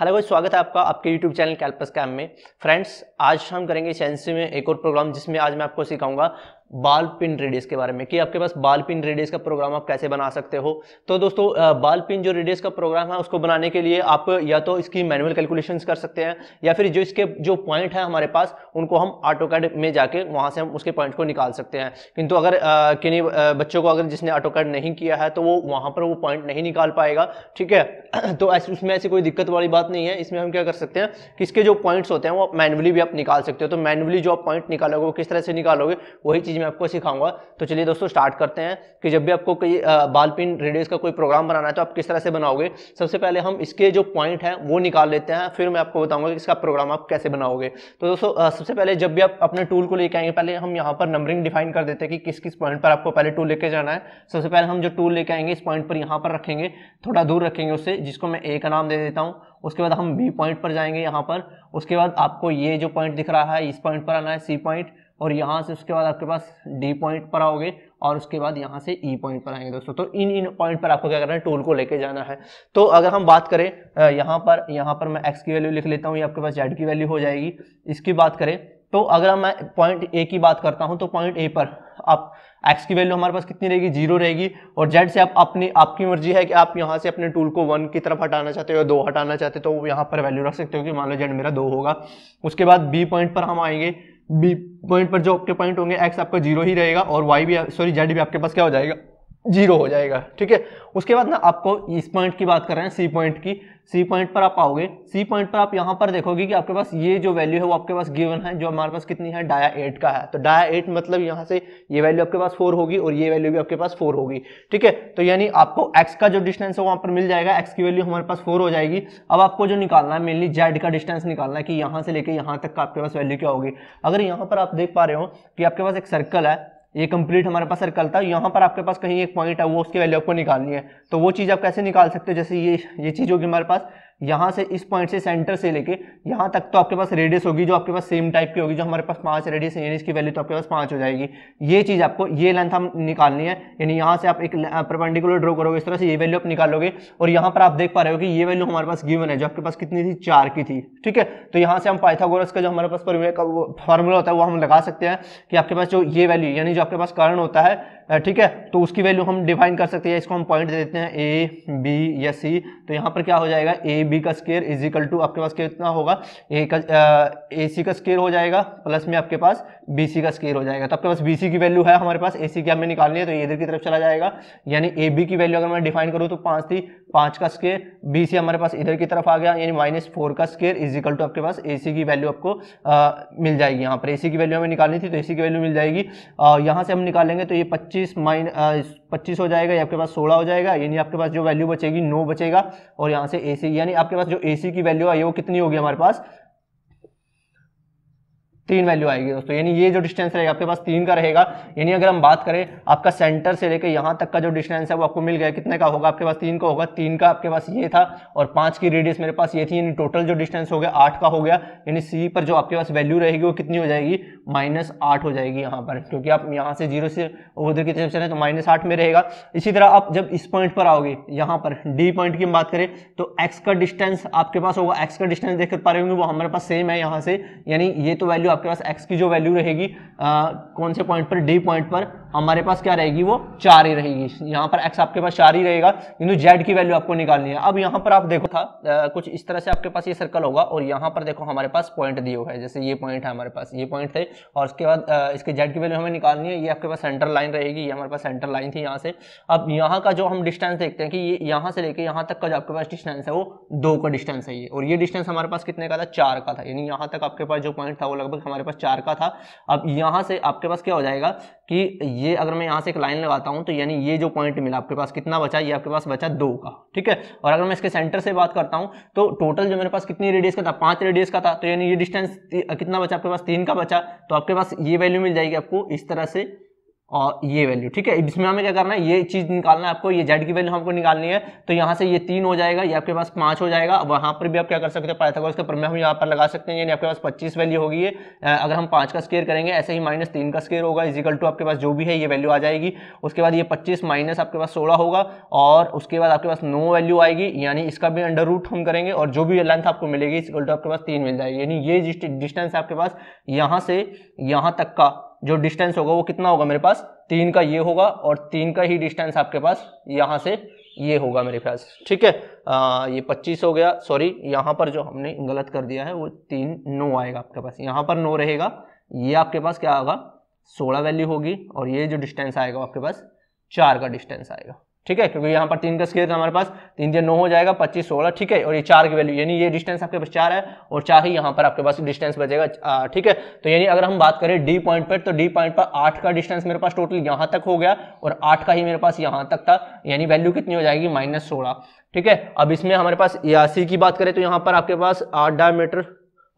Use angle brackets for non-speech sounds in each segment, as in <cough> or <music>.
हालांकि स्वागत है आपका आपके YouTube चैनल कैलपस कैम में फ्रेंड्स आज हम करेंगे सी में एक और प्रोग्राम जिसमें आज मैं आपको सिखाऊंगा बाल पिन रेडियस के बारे में कि आपके पास बाल पिन रेडियस का प्रोग्राम आप कैसे बना सकते हो तो दोस्तों बाल पिन जो रेडियस का प्रोग्राम है उसको बनाने के लिए आप या तो इसकी मैनुअल कैलकुलेशन कर सकते हैं या फिर जो इसके जो पॉइंट है हमारे पास उनको हम ऑटो में जाके वहां से हम उसके पॉइंट को निकाल सकते हैं किंतु अगर किन्हीं बच्चों को अगर जिसने ऑटो नहीं किया है तो वो वहां पर वो पॉइंट नहीं निकाल पाएगा ठीक है <clears throat> तो ऐसे उसमें ऐसी कोई दिक्कत वाली बात नहीं है इसमें हम क्या कर सकते हैं कि इसके जो पॉइंट्स होते हैं वो मैनुअली भी आप निकाल सकते हो तो मैनुअली जो आप पॉइंट निकालोगे वो किस तरह से निकालोगे वही चीज चीज़ मैं आपको सिखाऊंगा तो चलिए दोस्तों स्टार्ट करते हैं कि जब भी आपको कई बाल पिन रेडियस का कोई प्रोग्राम बनाना है तो आप किस तरह से बनाओगे सबसे पहले हम इसके जो पॉइंट हैं वो निकाल लेते हैं फिर मैं आपको बताऊंगा कि इसका प्रोग्राम आप कैसे बनाओगे तो दोस्तों सबसे पहले जब भी आप अपने टूल को लेके आएंगे पहले हम यहाँ पर नंबरिंग डिफाइन कर देते हैं कि किस किस पॉइंट पर आपको पहले टूल लेके जाना है सबसे पहले हम जो टूल लेके आएंगे इस पॉइंट पर यहाँ पर रखेंगे थोड़ा दूर रखेंगे उससे जिसको मैं ए का नाम दे देता हूँ उसके बाद हम बी पॉइंट पर जाएंगे यहाँ पर उसके बाद आपको ये जो पॉइंट दिख रहा है इस पॉइंट पर आना है सी पॉइंट और यहाँ से उसके बाद आपके पास डी पॉइंट पर आओगे और उसके बाद यहाँ से ई e पॉइंट पर आएंगे दोस्तों तो इन इन पॉइंट पर आपको क्या करना है टूल को लेके जाना है तो अगर हम बात करें यहाँ पर यहाँ पर मैं एक्स की वैल्यू लिख लेता हूँ ये आपके पास जेड की वैल्यू हो जाएगी इसकी बात करें तो अगर मैं पॉइंट ए की बात करता हूँ तो पॉइंट ए पर आप एक्स की वैल्यू हमारे पास कितनी रहेगी जीरो रहेगी और जेड से आप अपनी आपकी मर्जी है कि आप यहाँ से अपने टूल को वन की तरफ हटाना चाहते हो या दो हटाना चाहते हो तो यहाँ पर वैल्यू रख सकते हो कि मान लो जेड मेरा दो होगा उसके बाद बी पॉइंट पर हम आएंगे बी पॉइंट पर जो आपके पॉइंट होंगे एक्स आपका जीरो ही रहेगा और वाई भी सॉरी जेड भी आपके पास क्या हो जाएगा जीरो हो जाएगा ठीक है उसके बाद ना आपको इस पॉइंट की बात कर रहे हैं सी पॉइंट की सी पॉइंट पर आप आओगे सी पॉइंट पर आप यहाँ पर देखोगे कि आपके पास ये जो वैल्यू है वो आपके पास गिवन है जो हमारे पास कितनी है डाया एट का है तो डाया एट मतलब यहाँ से ये वैल्यू आपके पास फोर होगी और ये वैल्यू भी आपके पास फोर होगी ठीक है तो यानी आपको एक्स का जो डिस्टेंस है वहाँ पर मिल जाएगा एक्स की वैल्यू हमारे पास फोर हो जाएगी अब आपको जो निकालना है मेनली जेड का डिस्टेंस निकालना है कि यहाँ से लेकर यहाँ तक का आपके पास वैल्यू क्या होगी अगर यहाँ पर आप देख पा रहे हो कि आपके पास एक सर्कल है ये कंप्लीट हमारे पास सर्कल था यहाँ पर आपके पास कहीं एक पॉइंट है वो उसकी वैल्यू आपको निकालनी है तो वो चीज़ आप कैसे निकाल सकते हो जैसे ये ये चीज़ होगी हमारे पास यहाँ से इस पॉइंट से सेंटर से लेके यहाँ तक तो आपके पास रेडियस होगी जो आपके पास सेम टाइप की होगी जो हमारे पास पाँच रेडियस है यानी इसकी वैल्यू तो आपके पास पाँच हो जाएगी ये चीज़ आपको ये लेंथ हम निकालनी है यानी यहाँ से आप एक परपेंडिकुलर ड्रॉ uh, करोगे इस तरह से ये वैल्यू आप निकालोगे और यहाँ पर आप देख पा रहे हो कि ये वैल्यू हमारे पास गिवन है जो आपके पास कितनी थी चार की थी ठीक है तो यहाँ से हम पाइथागोरस का जो हमारे पास फॉर्मूला होता है वो हम लगा सकते हैं कि आपके पास जो ये वैल्यू यानी जो आपके पास कारण होता है ठीक है तो उसकी वैल्यू हम डिफाइन कर सकते हैं इसको हम पॉइंट दे देते हैं ए बी या सी तो यहाँ पर क्या हो जाएगा ए बी का स्केयर इजिकल टू आपके पास कितना होगा ए का ए सी का स्केयर हो जाएगा प्लस में आपके पास बी सी का स्केयर हो जाएगा तो आपके पास बी सी की वैल्यू है हमारे पास ए सी की हमें निकालनी है तो इधर की तरफ चला जाएगा यानी ए बी की वैल्यू अगर मैं डिफाइन करूँ तो पाँच थी पाँच का स्केयर बी सी हमारे पास इधर की तरफ आ गया यानी माइनस फोर का स्केयर इज इक्वल टू आपके पास ए सी की वैल्यू आपको आ, मिल जाएगी यहाँ पर ए सी की वैल्यू हमें निकालनी थी तो ए सी की वैल्यू मिल जाएगी और यहाँ से हम निकालेंगे तो ये पच्चीस माइन पच्चीस हो जाएगा ये आपके पास सोलह हो जाएगा यानी आपके पास जो वैल्यू बचेगी नौ बचेगा और यहाँ से ए सी यानी आपके पास जो ए सी की वैल्यू आई वो कितनी होगी हमारे पास तीन वैल्यू आएगी दोस्तों यानी ये जो डिस्टेंस रहेगा आपके पास तीन का रहेगा यानी अगर हम बात करें आपका सेंटर से लेकर यहाँ तक का जो डिस्टेंस है वो आपको मिल गया कितने का होगा आपके पास तीन का होगा तीन का आपके पास ये था और पाँच की रेडियस मेरे पास ये थी यानी टोटल जो डिस्टेंस हो गया आठ का हो गया यानी सी पर जो आपके पास वैल्यू रहेगी वो कितनी हो जाएगी माइनस आठ हो जाएगी यहाँ पर क्योंकि आप यहाँ से जीरो से उधर की तरफ चले तो माइनस आठ में रहेगा इसी तरह आप जब इस पॉइंट पर आओगे यहाँ पर डी पॉइंट की बात करें तो एक्स का डिस्टेंस आपके पास होगा एक्स का डिस्टेंस देख पा रहे होंगे वो हमारे पास सेम है यहाँ से यानी ये तो वैल्यू आपके पास एक्स की जो वैल्यू रहेगी कौन से पॉइंट पर डी पॉइंट पर हमारे पास क्या रहेगी वो चार ही रहेगी यहाँ पर एक्स आपके पास चार ही रहेगा किंतु जेड की वैल्यू आपको निकालनी है अब यहाँ पर आप देखो था आ, कुछ इस तरह से आपके पास ये सर्कल होगा और यहाँ पर देखो हमारे पास पॉइंट दिए हुआ है जैसे ये पॉइंट है हमारे पास ये पॉइंट थे और उसके बाद आ, इसके जेड की वैल्यू हमें निकालनी है ये आपके पास सेंटर लाइन रहेगी ये हमारे पास सेंटर लाइन थी यहाँ से अब यहाँ का जो हम डिस्टेंस देखते हैं कि ये यहाँ से लेकर यहाँ तक का जो आपके पास डिस्टेंस है वो दो का डिस्टेंस है ये और ये डिस्टेंस हमारे पास कितने का था चार का था यानी यहाँ तक आपके पास जो पॉइंट था वो लगभग हमारे पास चार का था अब यहाँ से आपके पास क्या हो जाएगा कि ये अगर मैं यहाँ से एक लाइन लगाता हूँ तो यानी ये जो पॉइंट मिला आपके पास कितना बचा ये आपके पास बचा दो का ठीक है और अगर मैं इसके सेंटर से बात करता हूँ तो टोटल जो मेरे पास कितनी रेडियस का था पाँच रेडियस का था तो यानी ये डिस्टेंस कितना बचा आपके पास तीन का बचा तो आपके पास ये वैल्यू मिल जाएगी आपको इस तरह से और ये वैल्यू ठीक है इसमें हमें क्या करना है ये चीज़ निकालना है आपको ये जेड की वैल्यू हमको निकालनी है तो यहाँ से ये तीन हो जाएगा ये आपके पास पाँच हो जाएगा वहाँ पर भी आप क्या कर सकते हैं पाइथागोरस के प्रमेय हम यहाँ पर लगा सकते हैं यानी आपके पास पच्चीस वैल्यू होगी ये अगर हम पाँच का स्केयर करेंगे ऐसे ही माइनस तीन का स्केयर होगा इजिकल टू आपके पास जो भी है ये वैल्यू आ जाएगी उसके बाद ये पच्चीस माइनस आपके पास सोलह होगा और उसके बाद आपके पास नो वैल्यू आएगी यानी इसका भी अंडर रूट हम करेंगे और जो भी लेंथ आपको मिलेगी इजिकल टू आपके पास तीन मिल जाएगी यानी ये डिस्टेंस आपके पास यहाँ से यहाँ तक का जो डिस्टेंस होगा वो कितना होगा मेरे पास तीन का ये होगा और तीन का ही डिस्टेंस आपके पास यहाँ से ये होगा मेरे पास ठीक है आ, ये पच्चीस हो गया सॉरी यहाँ पर जो हमने गलत कर दिया है वो तीन नो आएगा आपके पास यहाँ पर नो रहेगा ये आपके पास क्या होगा सोलह वैल्यू होगी और ये जो डिस्टेंस आएगा आपके पास चार का डिस्टेंस आएगा ठीक है क्योंकि यहाँ पर तीन का स्केयर हमारे पास तीन दिन नौ हो जाएगा पच्चीस सोलह ठीक है और ये चार की वैल्यू यानी ये डिस्टेंस आपके पास चार है और चार ही यहाँ पर आपके पास डिस्टेंस बचेगा ठीक है तो यानी अगर हम बात करें डी पॉइंट पर तो डी पॉइंट पर आठ का डिस्टेंस मेरे पास टोटल यहाँ तक हो गया और आठ का ही मेरे पास यहाँ तक था यानी वैल्यू कितनी हो जाएगी माइनस ठीक है अब इसमें हमारे पास सी की बात करें तो यहाँ पर आपके पास आठ डायमीटर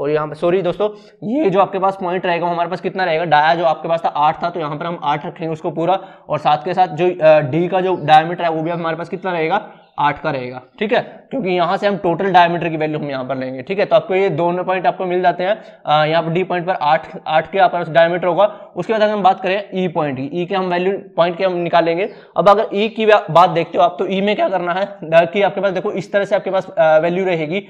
और यहाँ पर सॉरी दोस्तों ये जो आपके पास पॉइंट रहेगा हमारे पास कितना रहेगा डाया जो आपके पास था आठ था तो यहाँ पर हम आठ रखेंगे उसको पूरा और साथ के साथ जो डी का जो डायमीटर है वो भी हमारे पास कितना रहेगा आठ का रहेगा ठीक है क्योंकि यहां से हम टोटल डायमीटर की वैल्यू हम यहां पर लेंगे ठीक है तो आपको ये दोनों पॉइंट आपको मिल जाते हैं यहाँ पर डी पॉइंट पर आठ आठ के आपका डायमीटर होगा उसके बाद अगर हम बात करें ई e पॉइंट की ई e के हम वैल्यू पॉइंट के हम निकालेंगे अब अगर ई e की बात देखते हो आप तो ई में क्या करना है कि आपके पास देखो इस तरह से आपके पास वैल्यू रहेगी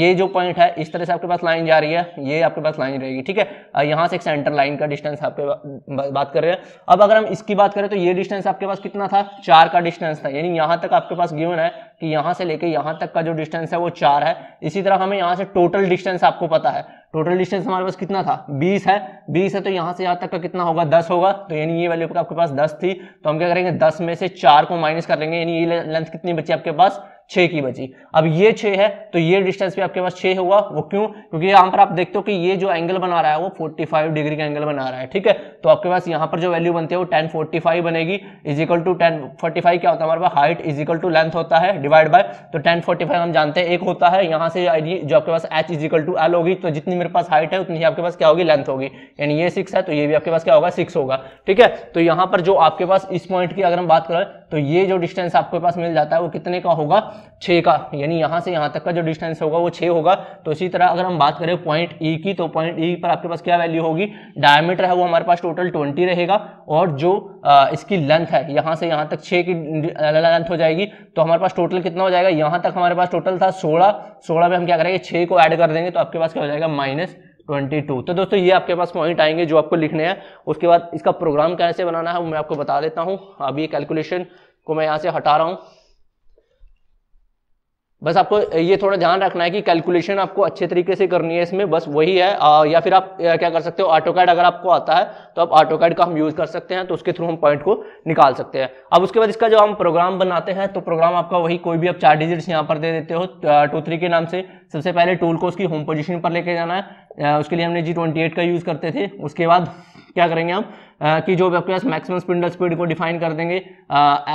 ये जो पॉइंट है इस तरह से आपके पास लाइन जा रही है ये आपके पास लाइन रहेगी ठीक है यहाँ से एक सेंटर लाइन का डिस्टेंस आपके बात कर रहे हैं अब अगर हम इसकी बात करें तो ये डिस्टेंस आपके पास कितना था चार का डिस्टेंस था यानी यहाँ तक आपके पास गिवन है है कि यहाँ से लेके यहाँ तक का जो डिस्टेंस है वो चार है इसी तरह हमें यहाँ से टोटल डिस्टेंस आपको पता है टोटल डिस्टेंस हमारे पास कितना था 20 है 20 है तो यहाँ से यहाँ तक का कितना होगा 10 होगा तो यानी ये वैल्यू आपके पास 10 थी तो हम क्या करेंगे 10 में से 4 को माइनस कर लेंगे यानी ये लेंथ कितनी बची आपके पास छः की बची अब ये छः है तो ये डिस्टेंस भी आपके पास छः हुआ वो क्यों क्योंकि यहाँ पर आप देखते हो कि ये जो एंगल बना रहा है वो 45 डिग्री का एंगल बना रहा है ठीक है तो आपके पास यहाँ पर जो वैल्यू बनती है वो टेन फोर्टी बनेगी is equal to ten forty क्या होता है हमारे पास height is equal to length होता है डिवाइड बाय तो टेन हम जानते हैं एक होता है यहाँ से जो आपके पास H is equal to L होगी तो जितनी मेरे पास हाइट है उतनी ही आपके पास क्या होगी लेंथ होगी यानी ये सिक्स है तो ये भी आपके पास क्या होगा सिक्स होगा ठीक है तो यहाँ पर जो आपके पास इस पॉइंट की अगर हम बात करें तो ये जो डिस्टेंस आपके पास मिल जाता है वो कितने का होगा छः का यानी यहाँ से यहाँ तक का जो डिस्टेंस होगा वो छः होगा तो इसी तरह अगर हम बात करें पॉइंट ई e की तो पॉइंट ई e पर आपके पास क्या वैल्यू होगी डायमीटर है वो हमारे पास टोटल ट्वेंटी रहेगा और जो आ, इसकी लेंथ है यहाँ से यहाँ तक छः की लेंथ हो जाएगी तो हमारे पास टोटल कितना हो जाएगा यहाँ तक हमारे पास टोटल था सोलह सोलह में हम क्या करेंगे छः को ऐड कर देंगे तो आपके पास क्या हो जाएगा माइनस ट्वेंटी टू तो दोस्तों ये आपके पास पॉइंट आएंगे जो आपको लिखने हैं उसके बाद इसका प्रोग्राम कैसे बनाना है वो मैं आपको बता देता हूँ अब ये कैलकुलेशन को मैं यहाँ से हटा रहा हूँ बस आपको ये थोड़ा ध्यान रखना है कि कैलकुलेशन आपको अच्छे तरीके से करनी है इसमें बस वही है आ, या फिर आप क्या कर सकते हो ऑटो कैड अगर आपको आता है तो आप ऑटो कैड का हम यूज़ कर सकते हैं तो उसके थ्रू हम पॉइंट को निकाल सकते हैं अब उसके बाद इसका जो हम प्रोग्राम बनाते हैं तो प्रोग्राम आपका वही कोई भी आप चार डिजिट्स यहाँ पर दे देते हो टू थ्री के नाम से सबसे पहले टूल को उसकी होम पोजीशन पर लेके जाना है उसके लिए हमने जी ट्वेंटी एट का यूज़ करते थे उसके बाद क्या करेंगे हम कि जो भी आपके पास मैक्सिमम स्पिंडल स्पीड को डिफाइन कर देंगे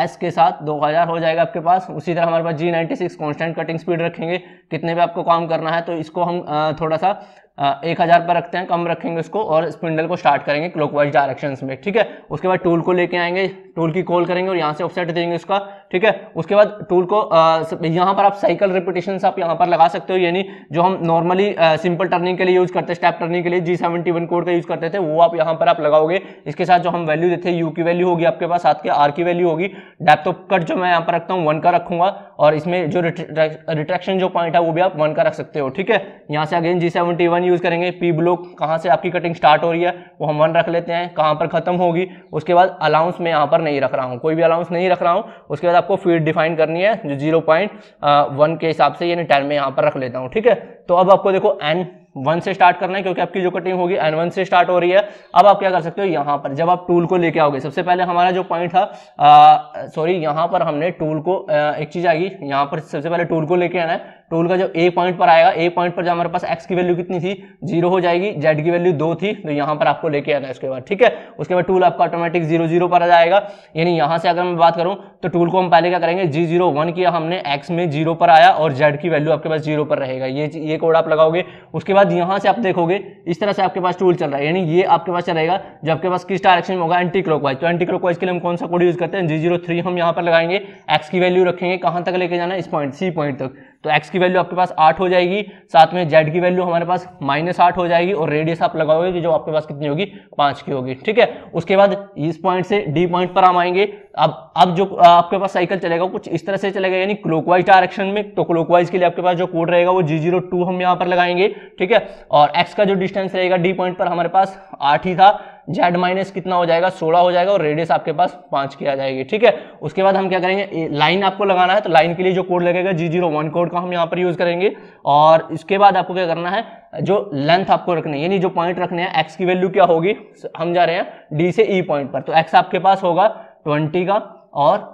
एस के साथ 2000 हो जाएगा आपके पास उसी तरह हमारे पास G ninety six constant cutting speed रखेंगे कितने भी आपको काम करना है तो इसको हम थोड़ा सा एक हज़ार पर रखते हैं कम रखेंगे उसको और स्पिंडल को स्टार्ट करेंगे क्लॉकवाइज डायरेक्शंस में ठीक है उसके बाद टूल को लेके आएंगे टूल की कॉल करेंगे और यहाँ से ऑफसेट देंगे उसका ठीक है उसके बाद टूल को यहाँ पर आप साइकिल रिपीटेशन आप यहाँ पर लगा सकते हो यानी जो हम नॉर्मली सिंपल टर्निंग के लिए यूज करते हैं स्टेप टर्निंग के लिए जी सेवेंटी वन कोड का यूज करते थे वो आप यहाँ पर आप लगाओगे इसके साथ जो हम वैल्यू देते हैं यू की वैल्यू होगी आपके पास साथ के आर की वैल्यू होगी डेप्थ ऑफ कट जो मैं यहाँ पर रखता हूँ वन का रखूंगा और इसमें जो रिट्रैक्शन जो पॉइंट है वो भी आप वन का रख सकते हो ठीक है यहाँ से again G seventy one one use करेंगे पी ब्लॉक कहाँ से आपकी कटिंग स्टार्ट हो रही है वो हम वन रख लेते हैं कहाँ पर ख़त्म होगी उसके बाद अलाउंस में यहाँ पर नहीं रख रहा हूँ कोई भी अलाउंस नहीं रख रहा हूँ उसके बाद आपको फीड डिफाइन करनी है जो जीरो पॉइंट वन के हिसाब से यानी टेन में यहाँ पर रख लेता हूँ ठीक है तो अब आपको देखो एन वन से स्टार्ट करना है क्योंकि आपकी जो कटिंग होगी एन वन से स्टार्ट हो रही है अब आप क्या कर सकते हो यहाँ पर जब आप टूल को लेके आओगे सबसे पहले हमारा जो पॉइंट था सॉरी यहाँ पर हमने टूल को आ, एक चीज आएगी यहाँ पर सबसे पहले टूल को लेके आना है टूल का जो ए पॉइंट पर आएगा ए पॉइंट पर जो हमारे पास एक्स की वैल्यू कितनी थी जीरो हो जाएगी जेड की वैल्यू दो थी तो यहाँ पर आपको लेके आना है उसके बाद ठीक है उसके बाद टूल आपका ऑटोमेटिक जीरो जीरो पर आ जाएगा यानी यहाँ से अगर मैं बात करूँ तो टूल को हम पहले क्या करेंगे जी जीरो वन किया हमने एक्स में जीरो पर आया और जेड की वैल्यू आपके पास जीरो पर रहेगा ये ये कोड आप लगाओगे उसके बाद बाद यहाँ से आप देखोगे इस तरह से आपके पास टूल चल रहा है यानी ये आपके पास चलेगा जो आपके पास किस डायरेक्शन में होगा एंटी क्लॉकवाइज तो एंटी क्लॉकवाइज के लिए हम कौन सा कोड यूज करते हैं जी जीरो थ्री हम यहाँ पर लगाएंगे एक्स की वैल्यू रखेंगे कहाँ तक लेके जाना इस पॉइंट सी पॉइंट तक तो एक्स की वैल्यू आपके पास आठ हो जाएगी साथ में जेड की वैल्यू हमारे पास माइनस आठ हो जाएगी और रेडियस आप लगाओगे कि जो आपके पास कितनी होगी पाँच की होगी ठीक है उसके बाद इस पॉइंट से डी पॉइंट पर हम आएंगे अब अब जो आपके पास साइकिल चलेगा कुछ इस तरह से चलेगा यानी क्लोकवाइज डायरेक्शन में तो क्लोकवाइज के लिए आपके पास जो कोड रहेगा वो जी जीरो टू हम यहाँ पर लगाएंगे ठीक है और एक्स का जो डिस्टेंस रहेगा डी पॉइंट पर हमारे पास आठ ही था जेड माइनस कितना हो जाएगा सोलह हो जाएगा और रेडियस आपके पास पाँच की आ जाएगी ठीक है उसके बाद हम क्या करेंगे लाइन आपको लगाना है तो लाइन के लिए जो कोड लगेगा जी जीरो वन कोड का हम यहाँ पर यूज़ करेंगे और इसके बाद आपको क्या करना है जो लेंथ आपको रखनी है यानी जो पॉइंट रखने हैं एक्स की वैल्यू क्या होगी हम जा रहे हैं डी से ई e पॉइंट पर तो एक्स आपके पास होगा ट्वेंटी का और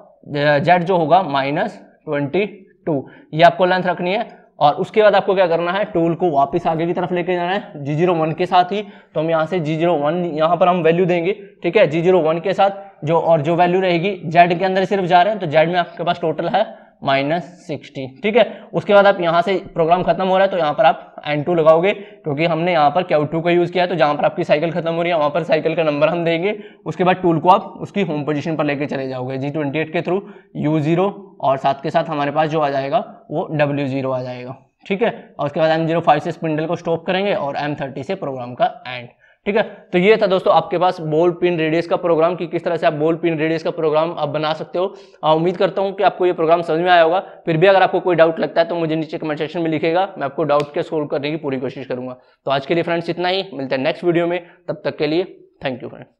जेड जो होगा माइनस ट्वेंटी टू ये आपको लेंथ रखनी है और उसके बाद आपको क्या करना है टूल को वापस आगे की तरफ लेके जाना है जी जीरो वन के साथ ही तो हम यहाँ से जी जीरो वन यहाँ पर हम वैल्यू देंगे ठीक है जी जीरो वन के साथ जो और जो वैल्यू रहेगी जेड के अंदर सिर्फ जा रहे हैं तो जेड में आपके पास टोटल है माइनस सिक्सटी ठीक है उसके बाद आप यहाँ से प्रोग्राम खत्म हो रहा है तो यहाँ पर आप एन टू लगाओगे क्योंकि हमने यहाँ पर क्यू टू का यूज़ किया है तो जहाँ पर आपकी साइकिल खत्म हो रही है वहाँ पर साइकिल का नंबर हम देंगे उसके बाद टूल को आप उसकी होम पोजिशन पर लेकर चले जाओगे जी ट्वेंटी एट के थ्रू यू जीरो और साथ के साथ हमारे पास जो आ जाएगा वो डब्ल्यू जीरो आ जाएगा ठीक है और उसके बाद एम जीरो फाइव से स्पिंडल को स्टॉप करेंगे और एम थर्टी से प्रोग्राम का एंड ठीक है तो ये था दोस्तों आपके पास बॉल पिन रेडियस का प्रोग्राम कि किस तरह से आप बॉल पिन रेडियस का प्रोग्राम आप बना सकते हो उम्मीद करता हूँ कि आपको ये प्रोग्राम समझ में आया होगा फिर भी अगर आपको कोई डाउट लगता है तो मुझे नीचे कमेंट सेक्शन में लिखेगा मैं आपको डाउट के सोल्व करने की पूरी कोशिश करूँगा तो आज के लिए फ्रेंड्स इतना ही मिलते हैं नेक्स्ट वीडियो में तब तक के लिए थैंक यू फ्रेंड